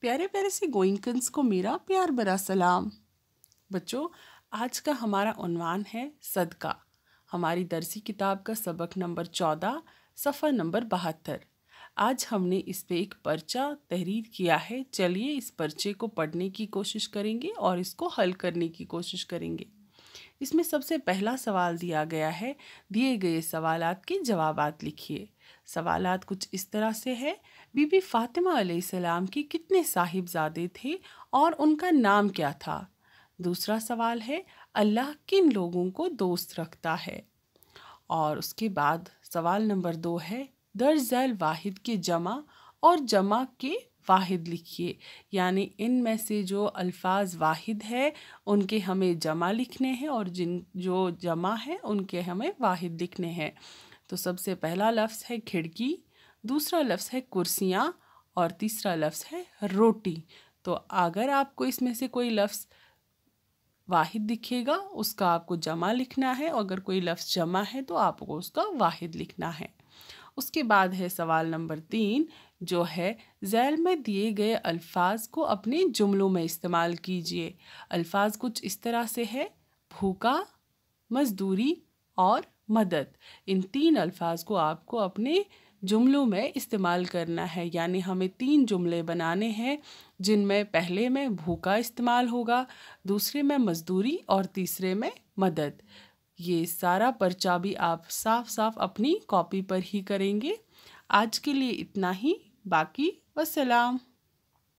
प्यारे प्यारे से गोइंकन्स को मेरा प्यार बरा सलाम बच्चों आज का हमारा उनवान है सदका हमारी दरसी किताब का सबक नंबर चौदह सफ़र नंबर बहत्तर आज हमने इस पे एक पर्चा तहरीर किया है चलिए इस पर्चे को पढ़ने की कोशिश करेंगे और इसको हल करने की कोशिश करेंगे इसमें सबसे पहला सवाल दिया गया है दिए गए सवाल के जवाब लिखिए सवाल कुछ इस तरह से है बीबी फातिमा सलाम के कितने साहिबजादे थे और उनका नाम क्या था दूसरा सवाल है अल्लाह किन लोगों को दोस्त रखता है और उसके बाद सवाल नंबर दो है दर्जैल वाहिद के जमा और जमा के वाहिद लिखिए यानी इन में से जो अल्फाज वाहिद है उनके हमें जमा लिखने हैं और जिन जो जमा है उनके हमें वाहिद लिखने हैं तो सबसे पहला लफ्ज़ है खिड़की दूसरा लफ्ज़ है कुर्सियाँ और तीसरा लफ्ज़ है रोटी तो अगर आपको इसमें से कोई लफ्ज़ वाहिद दिखेगा उसका आपको जमा लिखना है और अगर कोई लफ्ज़ जमा है तो आपको उसका वाहिद लिखना है उसके बाद है सवाल नंबर तीन जो है जैल में दिए गए अल्फाज को अपने जुमलों में इस्तेमाल कीजिए अल्फाज कुछ इस तरह से है भूखा मजदूरी और मदद इन तीन अल्फाज को आपको अपने जुमलों में इस्तेमाल करना है यानी हमें तीन जुमले बनाने हैं जिनमें पहले में भूखा इस्तेमाल होगा दूसरे में मजदूरी और तीसरे में मदद ये सारा पर्चा भी आप साफ साफ अपनी कॉपी पर ही करेंगे आज के लिए इतना ही बाकी वसलाम